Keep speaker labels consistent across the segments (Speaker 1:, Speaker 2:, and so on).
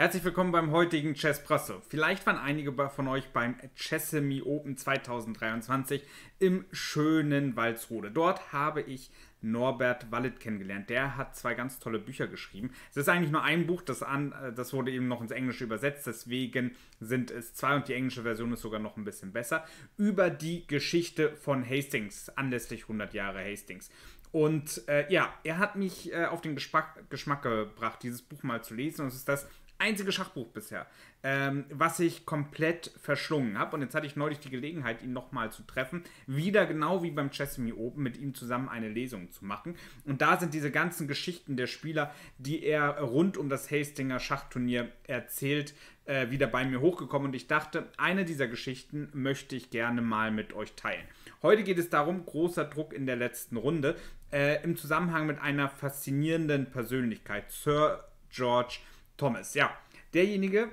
Speaker 1: Herzlich willkommen beim heutigen Chess Presse. Vielleicht waren einige von euch beim Chessemi Open 2023 im schönen Walzrode. Dort habe ich Norbert Wallet kennengelernt. Der hat zwei ganz tolle Bücher geschrieben. Es ist eigentlich nur ein Buch, das, an, äh, das wurde eben noch ins Englische übersetzt, deswegen sind es zwei und die englische Version ist sogar noch ein bisschen besser. Über die Geschichte von Hastings, anlässlich 100 Jahre Hastings. Und äh, ja, er hat mich äh, auf den Geschmack, Geschmack gebracht, dieses Buch mal zu lesen. Und es ist das einzige Schachbuch bisher, ähm, was ich komplett verschlungen habe. Und jetzt hatte ich neulich die Gelegenheit, ihn nochmal zu treffen. Wieder genau wie beim Chessme Open mit ihm zusammen eine Lesung zu machen. Und da sind diese ganzen Geschichten der Spieler, die er rund um das Hastinger Schachturnier erzählt, äh, wieder bei mir hochgekommen. Und ich dachte, eine dieser Geschichten möchte ich gerne mal mit euch teilen. Heute geht es darum, großer Druck in der letzten Runde äh, im Zusammenhang mit einer faszinierenden Persönlichkeit, Sir George Thomas, ja. Derjenige,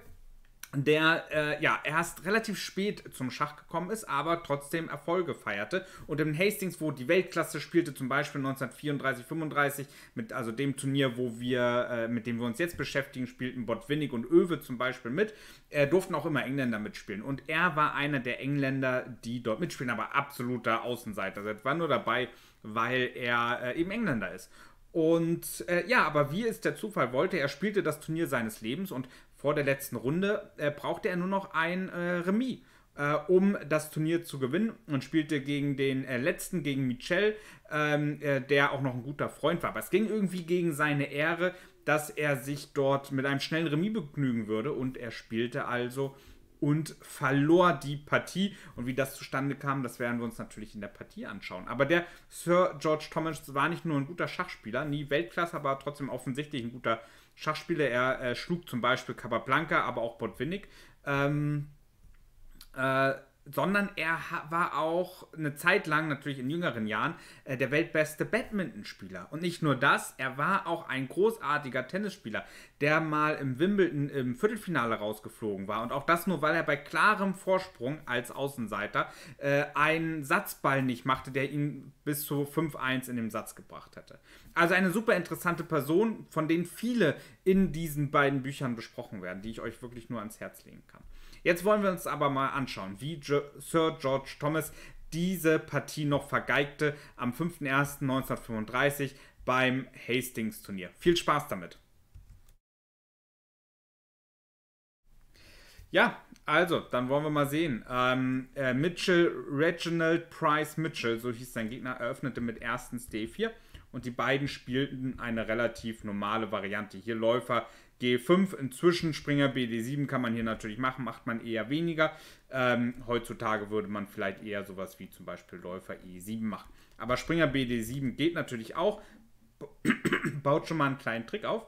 Speaker 1: der äh, ja erst relativ spät zum Schach gekommen ist, aber trotzdem Erfolge feierte. Und in Hastings, wo die Weltklasse spielte, zum Beispiel 1934, 35, mit also dem Turnier, wo wir, äh, mit dem wir uns jetzt beschäftigen, spielten Botwinnig und Öwe zum Beispiel mit, äh, durften auch immer Engländer mitspielen. Und er war einer der Engländer, die dort mitspielen, aber absoluter Außenseiter. er war nur dabei, weil er äh, eben Engländer ist. Und äh, ja, aber wie es der Zufall wollte, er spielte das Turnier seines Lebens und vor der letzten Runde äh, brauchte er nur noch ein äh, Remis äh, um das Turnier zu gewinnen und spielte gegen den äh, letzten, gegen Michel, ähm, äh, der auch noch ein guter Freund war. Aber es ging irgendwie gegen seine Ehre, dass er sich dort mit einem schnellen Remis begnügen würde und er spielte also und verlor die Partie. Und wie das zustande kam, das werden wir uns natürlich in der Partie anschauen. Aber der Sir George Thomas war nicht nur ein guter Schachspieler, nie Weltklasse, aber trotzdem offensichtlich ein guter Schachspieler. Er äh, schlug zum Beispiel Capablanca, aber auch Botvinnik. Ähm, äh, sondern er war auch eine Zeit lang, natürlich in jüngeren Jahren, äh, der weltbeste Badmintonspieler. Und nicht nur das, er war auch ein großartiger Tennisspieler, der mal im Wimbledon im Viertelfinale rausgeflogen war. Und auch das nur, weil er bei klarem Vorsprung als Außenseiter äh, einen Satzball nicht machte, der ihn bis zu 5-1 in dem Satz gebracht hätte. Also eine super interessante Person, von denen viele in diesen beiden Büchern besprochen werden, die ich euch wirklich nur ans Herz legen kann. Jetzt wollen wir uns aber mal anschauen, wie jo Sir George Thomas diese Partie noch vergeigte am 5.1.1935 beim Hastings-Turnier. Viel Spaß damit! Ja, also, dann wollen wir mal sehen. Ähm, äh, Mitchell, Reginald Price Mitchell, so hieß sein Gegner, eröffnete mit erstens D4 und die beiden spielten eine relativ normale Variante. Hier Läufer G5, inzwischen Springer BD7 kann man hier natürlich machen, macht man eher weniger. Ähm, heutzutage würde man vielleicht eher sowas wie zum Beispiel Läufer E7 machen. Aber Springer BD7 geht natürlich auch, baut schon mal einen kleinen Trick auf,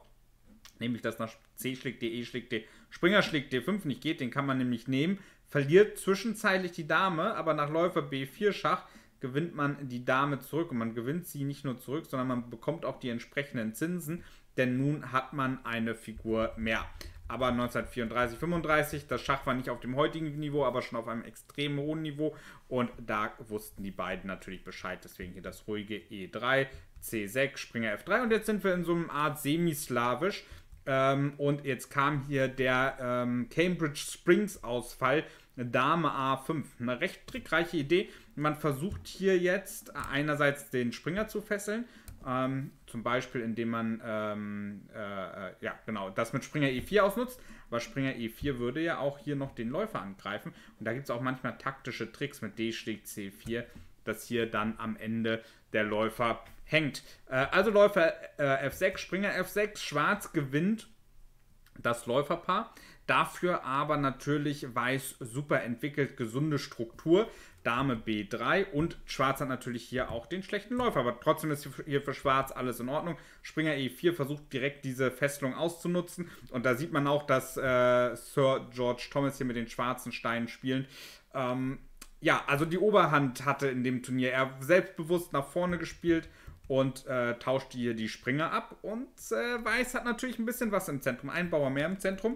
Speaker 1: nämlich dass nach C schlägt D, E schlägt D, Springer schlägt D5 nicht geht, den kann man nämlich nehmen, verliert zwischenzeitlich die Dame, aber nach Läufer B4 Schach gewinnt man die Dame zurück. Und man gewinnt sie nicht nur zurück, sondern man bekommt auch die entsprechenden Zinsen, denn nun hat man eine Figur mehr. Aber 1934, 35, das Schach war nicht auf dem heutigen Niveau, aber schon auf einem extrem hohen Niveau. Und da wussten die beiden natürlich Bescheid. Deswegen hier das ruhige E3, C6, Springer F3. Und jetzt sind wir in so einer Art semislawisch. Ähm, und jetzt kam hier der ähm, Cambridge Springs Ausfall Dame A5. Eine recht trickreiche Idee. Man versucht hier jetzt einerseits den Springer zu fesseln, ähm, zum Beispiel indem man, ähm, äh, äh ja genau, das mit Springer E4 ausnutzt, aber Springer E4 würde ja auch hier noch den Läufer angreifen und da gibt es auch manchmal taktische Tricks mit D schlägt C4, dass hier dann am Ende der Läufer hängt. Äh, also Läufer äh, F6, Springer F6, Schwarz gewinnt das Läuferpaar. Dafür aber natürlich Weiß super entwickelt, gesunde Struktur, Dame B3 und Schwarz hat natürlich hier auch den schlechten Läufer, aber trotzdem ist hier für Schwarz alles in Ordnung. Springer E4 versucht direkt diese Fesselung auszunutzen und da sieht man auch, dass äh, Sir George Thomas hier mit den schwarzen Steinen spielend ähm, ja, also die Oberhand hatte in dem Turnier. Er selbstbewusst nach vorne gespielt und äh, tauscht hier die Springer ab. Und äh, Weiß hat natürlich ein bisschen was im Zentrum. Ein Bauer mehr im Zentrum.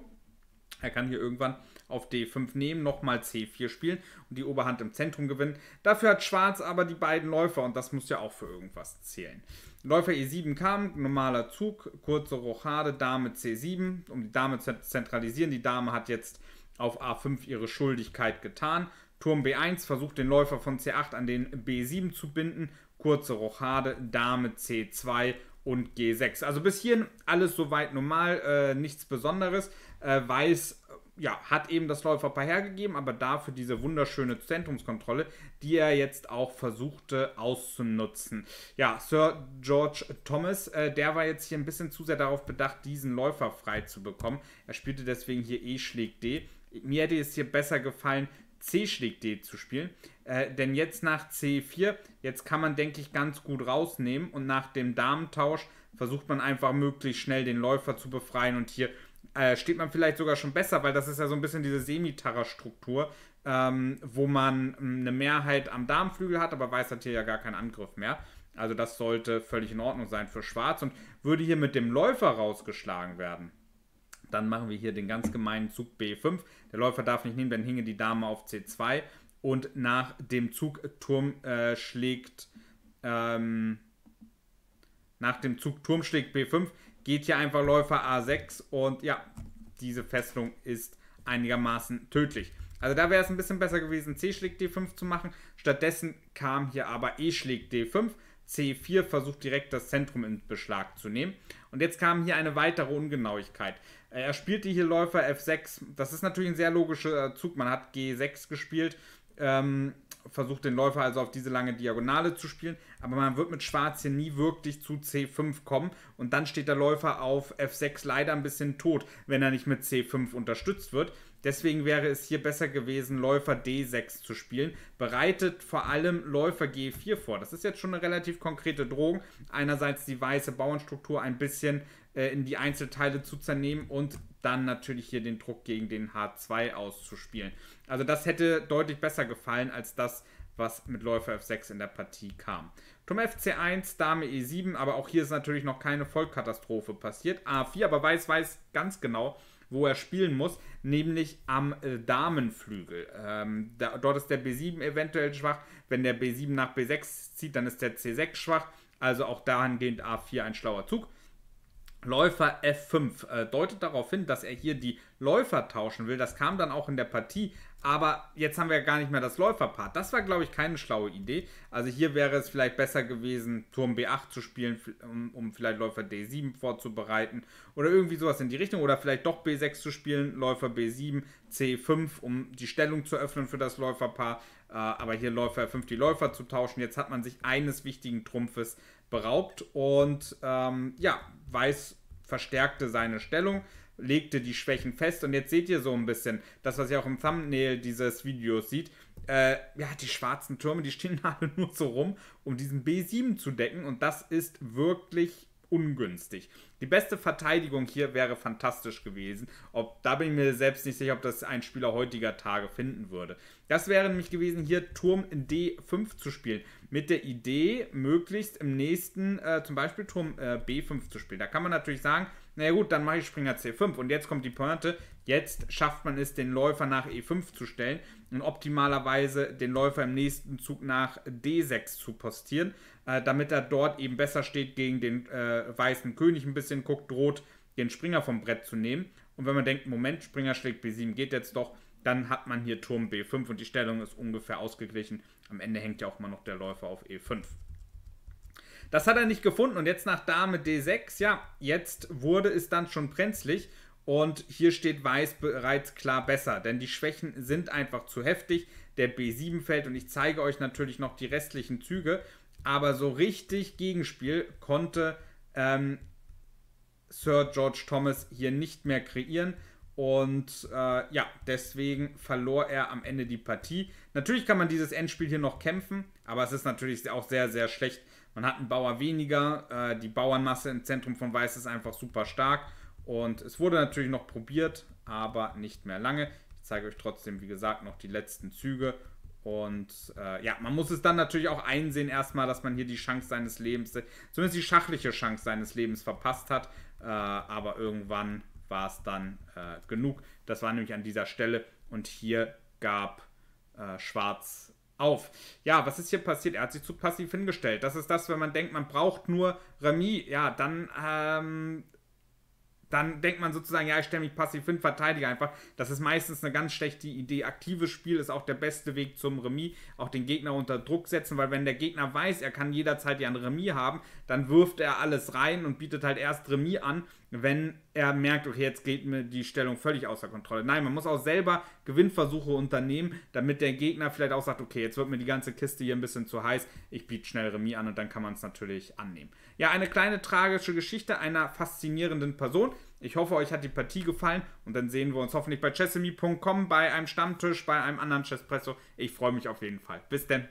Speaker 1: Er kann hier irgendwann auf D5 nehmen, nochmal C4 spielen und die Oberhand im Zentrum gewinnen. Dafür hat Schwarz aber die beiden Läufer und das muss ja auch für irgendwas zählen. Läufer E7 kam, normaler Zug, kurze Rochade, Dame C7, um die Dame zu zentralisieren. Die Dame hat jetzt auf A5 ihre Schuldigkeit getan. Turm B1 versucht den Läufer von C8 an den B7 zu binden, kurze Rochade, Dame C2 und G6. Also bis hierhin alles soweit normal, äh, nichts Besonderes. Äh, Weiß ja, hat eben das Läuferpaar hergegeben, aber dafür diese wunderschöne Zentrumskontrolle, die er jetzt auch versuchte auszunutzen. Ja, Sir George Thomas, äh, der war jetzt hier ein bisschen zu sehr darauf bedacht, diesen Läufer frei zu bekommen. Er spielte deswegen hier E schlägt D. Mir hätte es hier besser gefallen, C schlägt D zu spielen. Äh, denn jetzt nach C4, jetzt kann man, denke ich, ganz gut rausnehmen und nach dem Damentausch versucht man einfach möglichst schnell den Läufer zu befreien und hier äh, steht man vielleicht sogar schon besser, weil das ist ja so ein bisschen diese Semitarra-Struktur, ähm, wo man hm, eine Mehrheit am Damenflügel hat, aber Weiß hat hier ja gar keinen Angriff mehr. Also das sollte völlig in Ordnung sein für Schwarz und würde hier mit dem Läufer rausgeschlagen werden. Dann machen wir hier den ganz gemeinen Zug B5. Der Läufer darf nicht nehmen, dann hinge die Dame auf C2. Und nach dem Zug Turm äh, schlägt. Ähm, nach dem Zug Turm schlägt B5 geht hier einfach Läufer A6 und ja, diese Fesselung ist einigermaßen tödlich. Also da wäre es ein bisschen besser gewesen, C schlägt D5 zu machen. Stattdessen kam hier aber E schlägt D5. C4 versucht direkt das Zentrum in Beschlag zu nehmen. Und jetzt kam hier eine weitere Ungenauigkeit. Äh, er spielte hier Läufer F6. Das ist natürlich ein sehr logischer Zug. Man hat G6 gespielt, ähm, versucht den Läufer also auf diese lange Diagonale zu spielen. Aber man wird mit Schwarz hier nie wirklich zu C5 kommen. Und dann steht der Läufer auf F6 leider ein bisschen tot, wenn er nicht mit C5 unterstützt wird. Deswegen wäre es hier besser gewesen, Läufer D6 zu spielen. Bereitet vor allem Läufer G4 vor. Das ist jetzt schon eine relativ konkrete Drohung. Einerseits die weiße Bauernstruktur ein bisschen äh, in die Einzelteile zu zernehmen und dann natürlich hier den Druck gegen den H2 auszuspielen. Also das hätte deutlich besser gefallen als das, was mit Läufer F6 in der Partie kam. Turm FC1, Dame E7, aber auch hier ist natürlich noch keine Vollkatastrophe passiert. A4, aber Weiß weiß ganz genau, wo er spielen muss, nämlich am äh, Damenflügel. Ähm, da, dort ist der B7 eventuell schwach. Wenn der B7 nach B6 zieht, dann ist der C6 schwach. Also auch dahingehend A4 ein schlauer Zug. Läufer F5 äh, deutet darauf hin, dass er hier die Läufer tauschen will. Das kam dann auch in der Partie aber jetzt haben wir ja gar nicht mehr das Läuferpart. Das war, glaube ich, keine schlaue Idee. Also hier wäre es vielleicht besser gewesen, Turm B8 zu spielen, um, um, vielleicht Läufer D7 vorzubereiten. Oder irgendwie sowas in die Richtung. Oder vielleicht doch B6 zu spielen, Läufer B7, C5, um die Stellung zu öffnen für das Läuferpaar. Äh, aber hier Läufer F5 die Läufer zu tauschen. Jetzt hat man sich eines wichtigen Trumpfes beraubt. Und ähm, ja, weiß verstärkte seine Stellung, legte die Schwächen fest und jetzt seht ihr so ein bisschen, das was ihr auch im Thumbnail dieses Videos seht. äh, ja, die schwarzen Türme, die stehen alle nur so rum, um diesen B7 zu decken und das ist wirklich ungünstig. Die beste Verteidigung hier wäre fantastisch gewesen. Ob, da bin ich mir selbst nicht sicher, ob das ein Spieler heutiger Tage finden würde. Das wäre nämlich gewesen, hier Turm D5 zu spielen. Mit der Idee, möglichst im nächsten äh, zum Beispiel Turm äh, B5 zu spielen. Da kann man natürlich sagen, naja gut, dann mache ich Springer C5. Und jetzt kommt die Pointe. Jetzt schafft man es, den Läufer nach E5 zu stellen und optimalerweise den Läufer im nächsten Zug nach D6 zu postieren, äh, damit er dort eben besser steht gegen den äh, weißen König ein bisschen guckt, droht, den Springer vom Brett zu nehmen. Und wenn man denkt, Moment, Springer schlägt B7, geht jetzt doch, dann hat man hier Turm B5 und die Stellung ist ungefähr ausgeglichen. Am Ende hängt ja auch mal noch der Läufer auf E5. Das hat er nicht gefunden und jetzt nach Dame D6, ja, jetzt wurde es dann schon brenzlig und hier steht Weiß bereits klar besser, denn die Schwächen sind einfach zu heftig. Der B7 fällt und ich zeige euch natürlich noch die restlichen Züge, aber so richtig Gegenspiel konnte ähm, Sir George Thomas hier nicht mehr kreieren. Und äh, ja, deswegen verlor er am Ende die Partie. Natürlich kann man dieses Endspiel hier noch kämpfen, aber es ist natürlich auch sehr, sehr schlecht man hat einen Bauer weniger. Äh, die Bauernmasse im Zentrum von Weiß ist einfach super stark. Und es wurde natürlich noch probiert, aber nicht mehr lange. Ich zeige euch trotzdem, wie gesagt, noch die letzten Züge. Und äh, ja, man muss es dann natürlich auch einsehen, erstmal, dass man hier die Chance seines Lebens, zumindest die schachliche Chance seines Lebens verpasst hat. Äh, aber irgendwann war es dann äh, genug. Das war nämlich an dieser Stelle. Und hier gab äh, Schwarz auf. Ja, was ist hier passiert? Er hat sich zu passiv hingestellt. Das ist das, wenn man denkt, man braucht nur Remy, ja, dann, ähm, dann denkt man sozusagen, ja, ich stelle mich passiv hin, verteidige einfach. Das ist meistens eine ganz schlechte Idee. Aktives Spiel ist auch der beste Weg zum Remis, auch den Gegner unter Druck setzen, weil wenn der Gegner weiß, er kann jederzeit ja ein Remis haben, dann wirft er alles rein und bietet halt erst Remis an wenn er merkt, okay, jetzt geht mir die Stellung völlig außer Kontrolle. Nein, man muss auch selber Gewinnversuche unternehmen, damit der Gegner vielleicht auch sagt, okay, jetzt wird mir die ganze Kiste hier ein bisschen zu heiß, ich biete schnell Remis an und dann kann man es natürlich annehmen. Ja, eine kleine tragische Geschichte einer faszinierenden Person. Ich hoffe, euch hat die Partie gefallen und dann sehen wir uns hoffentlich bei chessemi.com, bei einem Stammtisch, bei einem anderen Chesspresso. Ich freue mich auf jeden Fall. Bis denn.